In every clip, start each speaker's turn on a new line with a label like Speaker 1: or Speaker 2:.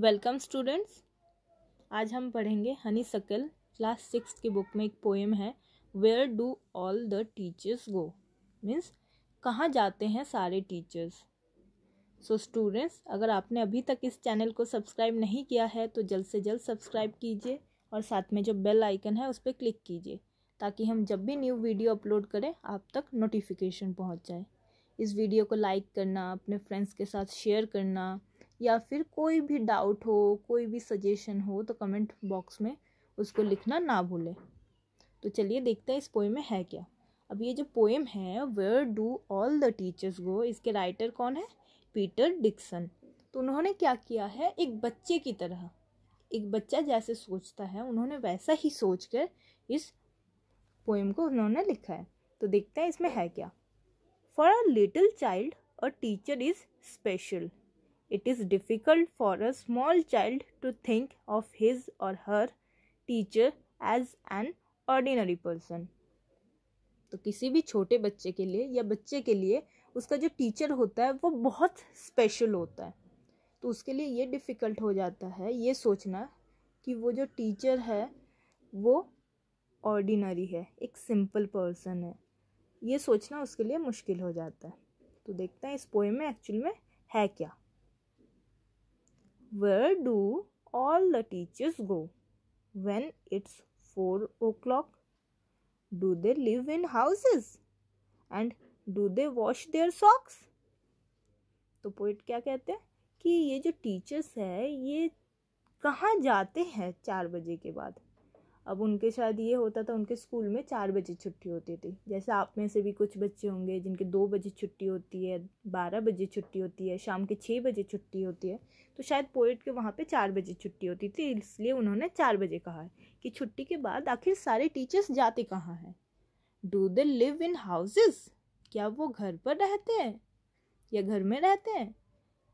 Speaker 1: Welcome students आज हम पढ़ेंगे हनी सकल क्लास सिक्स की बुक में एक पोएम है where do all the teachers go means कहाँ जाते हैं सारे टीचर्स सो स्टूडेंट्स अगर आपने अभी तक इस चैनल को सब्सक्राइब नहीं किया है तो जल्द से जल्द सब्सक्राइब कीजिए और साथ में जो बेल आइकन है उस पर क्लिक कीजिए ताकि हम जब भी न्यू वीडियो अपलोड करें आप तक नोटिफिकेशन पहुँच जाए इस वीडियो को लाइक करना अपने फ्रेंड्स के साथ शेयर करना या फिर कोई भी डाउट हो कोई भी सजेशन हो तो कमेंट बॉक्स में उसको लिखना ना भूलें तो चलिए देखते हैं इस पोएम में है क्या अब ये जो पोएम है where do all the teachers go इसके राइटर कौन है पीटर डिक्सन तो उन्होंने क्या किया है एक बच्चे की तरह एक बच्चा जैसे सोचता है उन्होंने वैसा ही सोच कर इस पोएम को उन्होंने लिखा है तो देखते हैं इसमें है क्या for a little child a teacher is special It is difficult for a small child to think of his or her teacher as an ordinary person तो किसी भी छोटे बच्चे के लिए या बच्चे के लिए उसका जो टीचर होता है वो बहुत स्पेशल होता है तो उसके लिए ये डिफ़िकल्ट हो जाता है ये सोचना कि वो जो टीचर है वो ऑर्डिनरी है एक सिंपल पर्सन है ये सोचना उसके लिए मुश्किल हो जाता है तो देखते हैं इस पोएम में एक्चुअल में है क्या Where do all the teachers go when it's 4 o'clock? Do they live in houses? And do they wash their socks? तो पोइट क्या कहते हैं कि ये जो टीचर्स है ये कहाँ जाते हैं चार बजे के बाद अब उनके शायद ये होता था उनके स्कूल में चार बजे छुट्टी होती थी जैसे आप में से भी कुछ बच्चे होंगे जिनके दो बजे छुट्टी होती है बारह बजे छुट्टी होती है शाम के छः बजे छुट्टी होती है तो शायद पोइट के वहाँ पे चार बजे छुट्टी होती थी इसलिए उन्होंने चार बजे कहा है कि छुट्टी के बाद आखिर सारे टीचर्स जाते कहाँ हैं do they live in houses क्या वो घर पर रहते हैं या घर में रहते हैं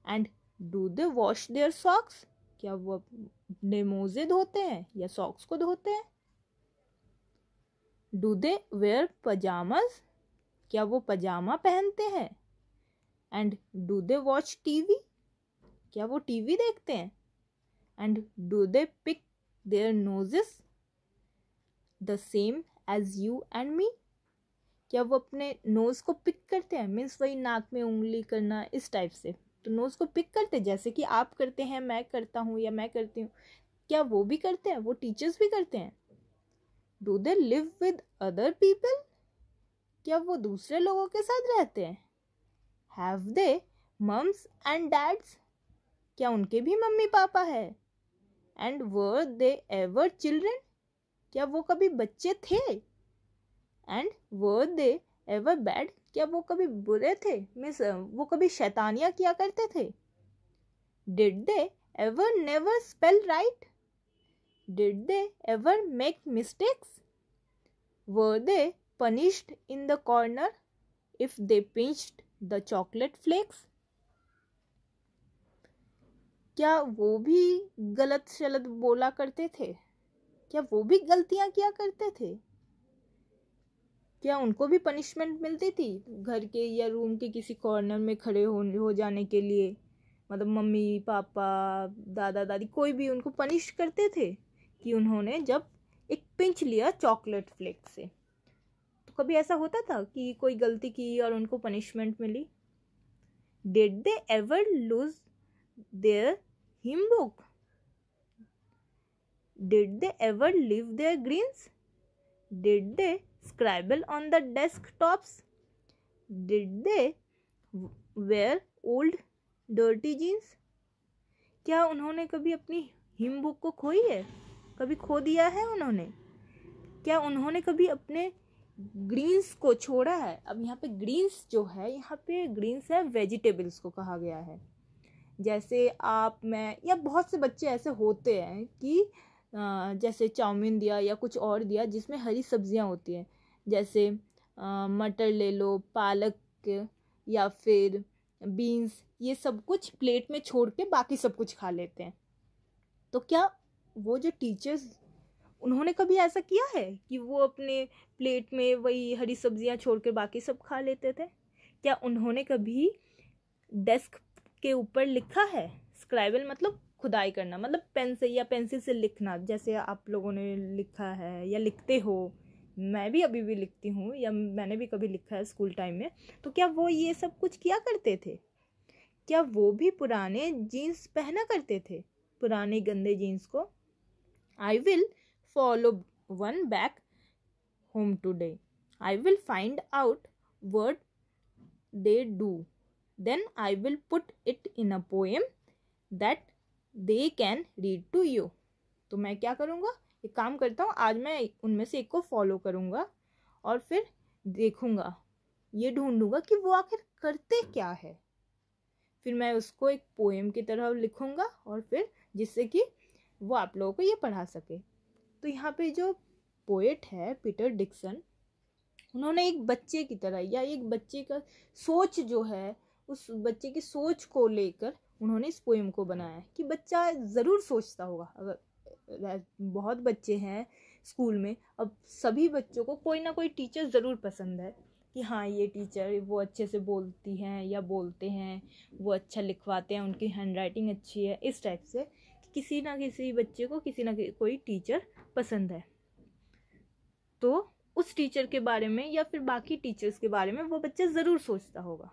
Speaker 1: and do they wash their socks क्या वो अपने मोजे धोते हैं या सॉक्स को धोते हैं डू दे वेयर पजामज क्या वो पजामा पहनते हैं and do they watch TV क्या वो टीवी देखते हैं and do they pick their noses the same as you and me क्या वो अपने नोज़ को पिक करते हैं मीन्स वही नाक में उंगली करना इस टाइप से तो नोज़ को पिक करते जैसे कि आप करते हैं मैं करता हूँ या मैं करती हूँ क्या वो भी करते हैं वो टीचर्स भी करते हैं do they live with other people क्या वो दूसरे लोगों के साथ रहते हैं have they mums and dads क्या उनके भी मम्मी पापा है and were they ever children क्या वो कभी बच्चे थे and were they ever bad क्या वो कभी बुरे थे मिस वो कभी शैतानियाँ किया करते थे did they ever never spell right did they ever make mistakes were they punished in the corner if they pinched the chocolate flakes क्या वो भी गलत शलत बोला करते थे क्या वो भी गलतियाँ किया करते थे क्या उनको भी पनिशमेंट मिलती थी घर के या रूम के किसी कॉर्नर में खड़े हो हो जाने के लिए मतलब मम्मी पापा दादा दादी कोई भी उनको पनिश करते थे कि उन्होंने जब एक पिंच लिया चॉकलेट फ्लेक से तो कभी ऐसा होता था कि कोई गलती की और उनको पनिशमेंट मिली did they ever lose their hymn book did they ever leave their greens did they scribble on the desktops? Did they wear old dirty jeans? क्या उन्होंने कभी अपनी हिम बुक को खोई है कभी खो दिया है उन्होंने क्या उन्होंने कभी अपने ग्रीन्स को छोड़ा है अब यहाँ पे ग्रीन्स जो है यहाँ पे ग्रीन्स है वेजिटेबल्स को कहा गया है जैसे आप मैं या बहुत से बच्चे ऐसे होते हैं कि जैसे चाउमीन दिया या कुछ और दिया जिसमें हरी सब्जियाँ होती हैं जैसे मटर ले लो पालक या फिर बीन्स ये सब कुछ प्लेट में छोड़ के बाकी सब कुछ खा लेते हैं तो क्या वो जो टीचर्स उन्होंने कभी ऐसा किया है कि वो अपने प्लेट में वही हरी सब्जियां छोड़ कर बाकी सब खा लेते थे क्या उन्होंने कभी डेस्क के ऊपर लिखा है स्क्राइबल मतलब खुदाई करना मतलब पेन से या पेंसिल से लिखना जैसे आप लोगों ने लिखा है या लिखते हो मैं भी अभी भी लिखती हूँ या मैंने भी कभी लिखा है स्कूल टाइम में तो क्या वो ये सब कुछ किया करते थे क्या वो भी पुराने जीन्स पहना करते थे पुराने गंदे जीन्स को I will follow one back home today I will find out what they do then I will put it in a poem that they can read to you तो मैं क्या करूँगा एक काम करता हूँ आज मैं उनमें से एक को फॉलो करूँगा और फिर देखूँगा ये ढूंढूंगा कि वो आखिर करते क्या है फिर मैं उसको एक पोएम की तरह लिखूँगा और फिर जिससे कि वो आप लोगों को ये पढ़ा सके तो यहाँ पे जो पोएट है पीटर डिक्सन उन्होंने एक बच्चे की तरह या एक बच्चे का सोच जो है उस बच्चे की सोच को लेकर उन्होंने इस पोएम को बनाया है कि बच्चा ज़रूर सोचता होगा अगर बहुत बच्चे हैं स्कूल में अब सभी बच्चों को कोई ना कोई टीचर ज़रूर पसंद है कि हाँ ये टीचर वो अच्छे से बोलती हैं या बोलते हैं वो अच्छा लिखवाते हैं उनकी हैंड राइटिंग अच्छी है इस टाइप से कि किसी ना किसी बच्चे को किसी ना कोई टीचर पसंद है तो उस टीचर के बारे में या फिर बाकी टीचर्स के बारे में वो बच्चा ज़रूर सोचता होगा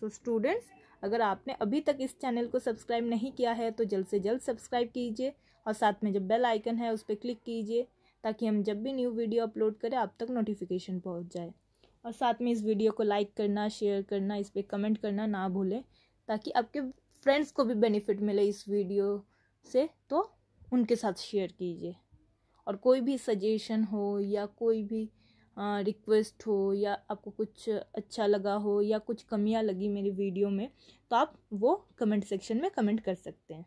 Speaker 1: सो स्टूडेंट्स अगर आपने अभी तक इस चैनल को सब्सक्राइब नहीं किया है तो जल्द से जल्द सब्सक्राइब कीजिए और साथ में जब बेल आइकन है उस पर क्लिक कीजिए ताकि हम जब भी न्यू वीडियो अपलोड करें आप तक नोटिफिकेशन पहुंच जाए और साथ में इस वीडियो को लाइक करना शेयर करना इस पर कमेंट करना ना भूलें ताकि आपके फ्रेंड्स को भी बेनिफिट मिले इस वीडियो से तो उनके साथ शेयर कीजिए और कोई भी सजेशन हो या कोई भी रिक्वेस्ट हो या आपको कुछ अच्छा लगा हो या कुछ कमियां लगी मेरी वीडियो में तो आप वो कमेंट सेक्शन में कमेंट कर सकते हैं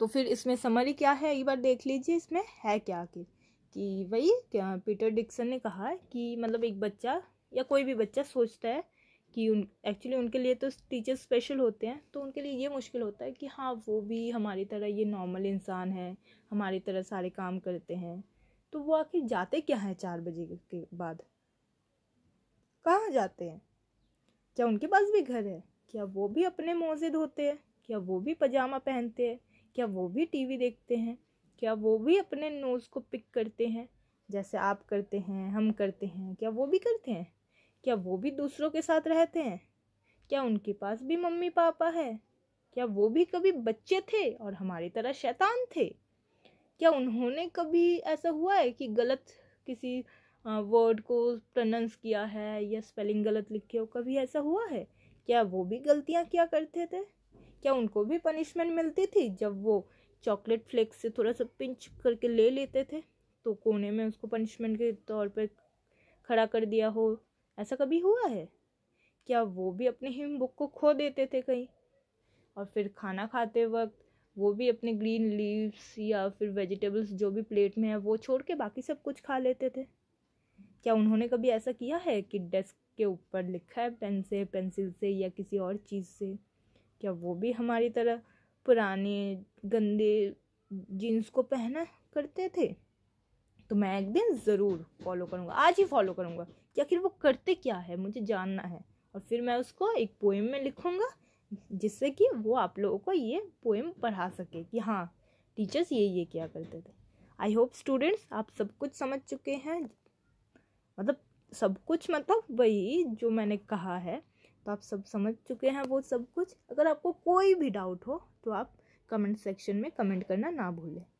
Speaker 1: तो फिर इसमें समरी क्या है एक बार देख लीजिए इसमें है क्या आखिर कि वही क्या पीटर डिक्सन ने कहा है कि मतलब एक बच्चा या कोई भी बच्चा सोचता है कि उन एक्चुअली उनके लिए तो टीचर स्पेशल होते हैं तो उनके लिए ये मुश्किल होता है कि हाँ वो भी हमारी तरह ये नॉर्मल इंसान है हमारी तरह सारे काम करते हैं तो वो आखिर जाते क्या हैं चार बजे के बाद कहाँ जाते हैं क्या उनके पास भी घर है क्या वो भी अपने मोजे धोते हैं क्या वो भी पजामा पहनते हैं क्या वो भी टीवी देखते हैं क्या वो भी अपने नोज़ को पिक करते हैं जैसे आप करते हैं हम करते हैं क्या वो भी करते हैं क्या वो भी दूसरों के साथ रहते हैं क्या उनके पास भी मम्मी पापा है क्या वो भी कभी बच्चे थे और हमारी तरह शैतान थे क्या उन्होंने कभी ऐसा हुआ है कि गलत किसी वर्ड को प्रनंस किया है या स्पेलिंग गलत लिखे हो कभी ऐसा हुआ है क्या वो भी गलतियाँ क्या करते थे क्या उनको भी पनिशमेंट मिलती थी जब वो चॉकलेट फ्लेक्स से थोड़ा सा पिंच करके ले लेते थे तो कोने में उसको पनिशमेंट के तौर पर खड़ा कर दिया हो ऐसा कभी हुआ है क्या वो भी अपने हिम बुक को खो देते थे कहीं और फिर खाना खाते वक्त वो भी अपने ग्रीन लीव्स या फिर वेजिटेबल्स जो भी प्लेट में है वो छोड़ के बाकी सब कुछ खा लेते थे क्या उन्होंने कभी ऐसा किया है कि डेस्क के ऊपर लिखा है पेन से पेंसिल से या किसी और चीज़ से क्या वो भी हमारी तरह पुराने गंदे जीन्स को पहना करते थे तो मैं एक दिन ज़रूर फॉलो करूँगा आज ही फॉलो करूँगा कि आखिर वो करते क्या है मुझे जानना है और फिर मैं उसको एक पोएम में लिखूँगा जिससे कि वो आप लोगों को ये पोएम पढ़ा सके कि हाँ टीचर्स ये ये किया करते थे आई होप स्टूडेंट्स आप सब कुछ समझ चुके हैं मतलब सब कुछ मतलब वही जो मैंने कहा है तो आप सब समझ चुके हैं वो सब कुछ अगर आपको कोई भी डाउट हो तो आप कमेंट सेक्शन में कमेंट करना ना भूलें